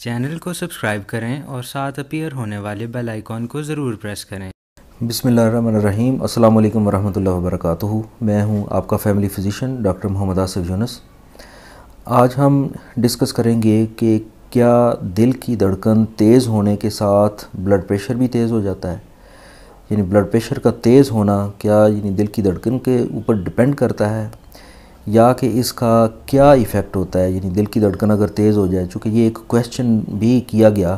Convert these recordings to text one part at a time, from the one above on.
channel को subscribe करें और साथ अपीयर होने वाले बेल आइकॉन को ज़रूर प्रेस करें बिसमीम अल्लाम वरहमल वर्क मैं हूं आपका family physician doctor Mohammed Asif Younus आज हम डिस्कस करेंगे कि क्या दिल की धड़कन तेज़ होने के साथ ब्लड प्रेशर भी तेज़ हो जाता है यानी ब्लड प्रेशर का तेज़ होना क्या यानी दिल की धड़कन के ऊपर डिपेंड करता है या कि इसका क्या इफ़ेक्ट होता है यानी दिल की धड़कन अगर तेज़ हो जाए चूँकि ये एक क्वेश्चन भी किया गया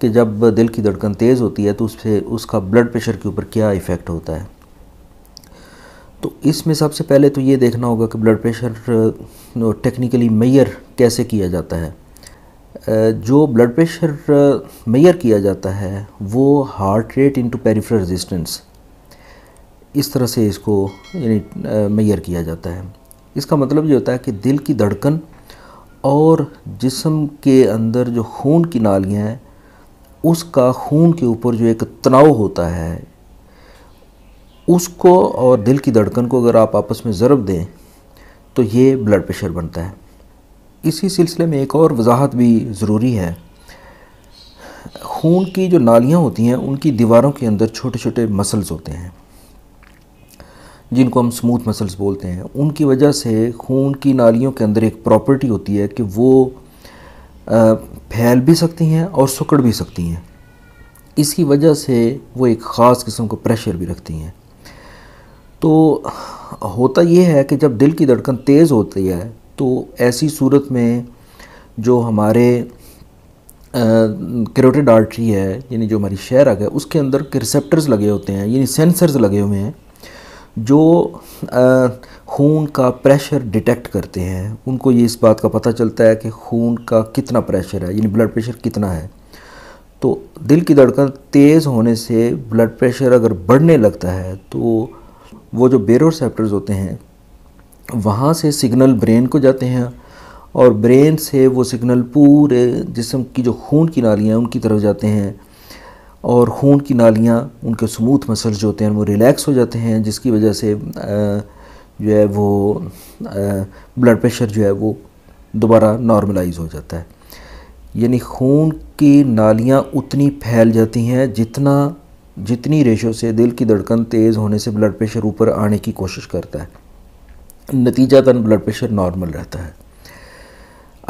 कि जब दिल की धड़कन तेज़ होती है तो उससे उसका ब्लड प्रेशर के ऊपर क्या इफ़ेक्ट होता है तो इसमें सबसे पहले तो ये देखना होगा कि ब्लड प्रेशर टेक्निकली मैयर कैसे किया जाता है जो ब्लड प्रेशर मैयर किया जाता है वो heart rate into peripheral resistance इस तरह से इसको यानी मैयर किया जाता है इसका मतलब ये होता है कि दिल की धड़कन और जिसम के अंदर जो खून की नालियाँ हैं उसका खून के ऊपर जो एक तनाव होता है उसको और दिल की धड़कन को अगर आप आपस में ज़रब दें तो ये ब्लड प्रेशर बनता है इसी सिलसिले में एक और वजाहत भी ज़रूरी है खून की जो नालियाँ होती हैं उनकी दीवारों के अंदर छोटे छोटे मसल्स होते हैं जिनको हम स्मूथ मसल्स बोलते हैं उनकी वजह से खून की नालियों के अंदर एक प्रॉपर्टी होती है कि वो फैल भी सकती हैं और सुकड़ भी सकती हैं इसकी वजह से वो एक ख़ास किस्म का प्रेशर भी रखती हैं तो होता ये है कि जब दिल की धड़कन तेज़ होती है तो ऐसी सूरत में जो हमारे करोटेड आर्टरी है यानी जो हमारी शहर आ गया उसके अंदर के रिसेप्टर्स लगे होते हैं यानी सेंसर्स लगे हुए हैं जो खून का प्रेशर डिटेक्ट करते हैं उनको ये इस बात का पता चलता है कि खून का कितना प्रेशर है यानी ब्लड प्रेशर कितना है तो दिल की धड़कन तेज़ होने से ब्लड प्रेशर अगर बढ़ने लगता है तो वो जो बेरो सेप्टर्स होते हैं वहाँ से सिग्नल ब्रेन को जाते हैं और ब्रेन से वो सिग्नल पूरे जिसम की जो खून की नालियाँ हैं उनकी तरफ जाते हैं और खून की नालियाँ उनके स्मूथ मसल्स जो होते हैं वो रिलैक्स हो जाते हैं जिसकी वजह से जो है वो ब्लड प्रेशर जो है वो दोबारा नॉर्मलाइज हो जाता है यानी खून की नालियाँ उतनी फैल जाती हैं जितना जितनी रेशो से दिल की धड़कन तेज़ होने से ब्लड प्रेशर ऊपर आने की कोशिश करता है नतीजातन ब्लड प्रेशर नॉर्मल रहता है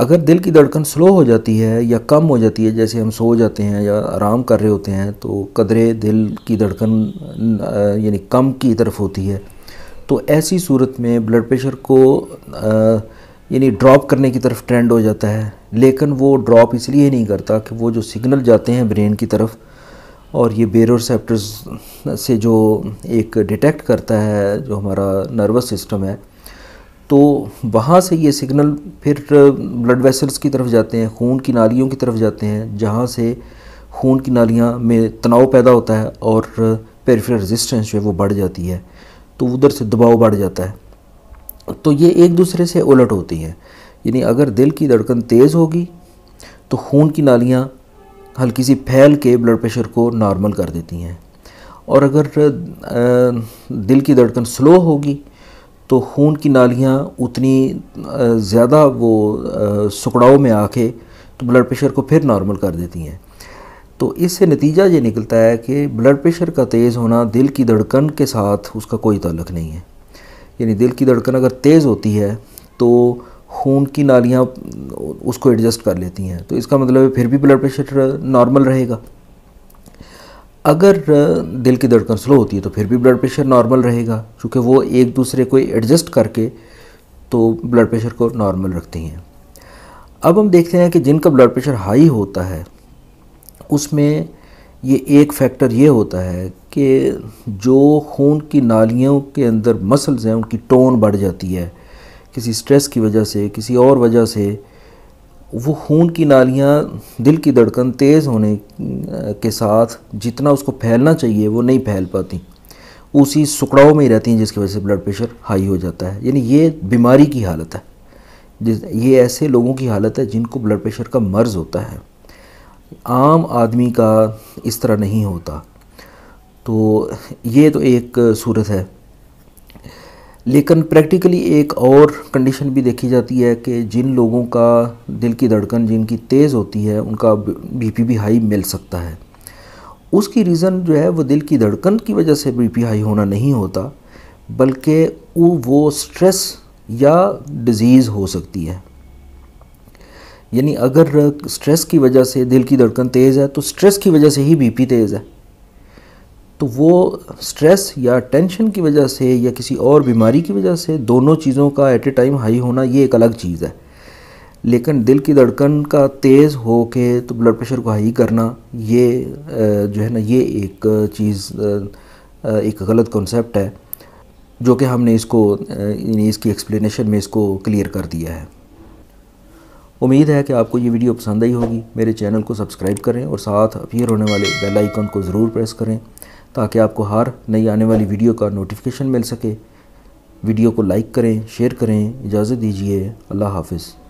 अगर दिल की धड़कन स्लो हो जाती है या कम हो जाती है जैसे हम सो जाते हैं या आराम कर रहे होते हैं तो कदरे दिल की धड़कन यानी कम की तरफ होती है तो ऐसी सूरत में ब्लड प्रेशर को यानी ड्रॉप करने की तरफ ट्रेंड हो जाता है लेकिन वो ड्रॉप इसलिए नहीं करता कि वो जो सिग्नल जाते हैं ब्रेन की तरफ और ये बेरोसेप्टर्स से जो एक डिटेक्ट करता है जो हमारा नर्वस सिस्टम है तो वहाँ से ये सिग्नल फिर ब्लड वेसल्स की तरफ जाते हैं खून की नालियों की तरफ जाते हैं जहाँ से खून की नालियाँ में तनाव पैदा होता है और पेरिफेरल रेजिस्टेंस जो है वो बढ़ जाती है तो उधर से दबाव बढ़ जाता है तो ये एक दूसरे से उलट होती हैं यानी अगर दिल की धड़कन तेज़ होगी तो खून की नालियाँ हल्की सी फैल के ब्लड प्रेशर को नॉर्मल कर देती हैं और अगर दिल की धड़कन स्लो होगी तो खून की नालियाँ उतनी ज़्यादा वो सुकड़ाव में आके तो ब्लड प्रेशर को फिर नॉर्मल कर देती हैं तो इससे नतीजा ये निकलता है कि ब्लड प्रेशर का तेज़ होना दिल की धड़कन के साथ उसका कोई तल्लक़ नहीं है यानी दिल की धड़कन अगर तेज़ होती है तो खून की नालियाँ उसको एडजस्ट कर लेती हैं तो इसका मतलब फिर भी ब्लड प्रेशर नॉर्मल रहेगा अगर दिल की धड़कन स्लो होती है तो फिर भी ब्लड प्रेशर नॉर्मल रहेगा क्योंकि वो एक दूसरे को एडजस्ट करके तो ब्लड प्रेशर को नॉर्मल रखती हैं अब हम देखते हैं कि जिनका ब्लड प्रेशर हाई होता है उसमें ये एक फैक्टर ये होता है कि जो खून की नालियों के अंदर मसल्स हैं उनकी टोन बढ़ जाती है किसी स्ट्रेस की वजह से किसी और वजह से वो खून की नालियाँ दिल की धड़कन तेज़ होने के साथ जितना उसको फैलना चाहिए वो नहीं फैल पाती उसी सुकड़ाओं में ही रहती हैं जिसकी वजह से ब्लड प्रेशर हाई हो जाता है यानी ये बीमारी की हालत है ये ऐसे लोगों की हालत है जिनको ब्लड प्रेशर का मर्ज़ होता है आम आदमी का इस तरह नहीं होता तो ये तो एक सूरत है लेकिन प्रैक्टिकली एक और कंडीशन भी देखी जाती है कि जिन लोगों का दिल की धड़कन जिनकी तेज़ होती है उनका बीपी भी हाई मिल सकता है उसकी रीज़न जो है वो दिल की धड़कन की वजह से बीपी हाई होना नहीं होता बल्कि वो स्ट्रेस या डिज़ीज़ हो सकती है यानी अगर स्ट्रेस की वजह से दिल की धड़कन तेज़ है तो स्ट्रेस की वजह से ही बीपी तेज़ है तो वो स्ट्रेस या टेंशन की वजह से या किसी और बीमारी की वजह से दोनों चीज़ों का एट ए टाइम हाई होना ये एक अलग चीज़ है लेकिन दिल की धड़कन का तेज़ हो के तो ब्लड प्रेशर को हाई करना ये जो है ना ये एक चीज़ एक गलत कॉन्सेप्ट है जो कि हमने इसको इसकी एक्सप्लेनेशन में इसको क्लियर कर दिया है उम्मीद है कि आपको ये वीडियो पसंद आई होगी मेरे चैनल को सब्सक्राइब करें और साथ अपीयर होने वाले बेल आइकन को ज़रूर प्रेस करें ताकि आपको हर नई आने वाली वीडियो का नोटिफिकेशन मिल सके वीडियो को लाइक करें शेयर करें इजाज़त दीजिए अल्लाह हाफिज़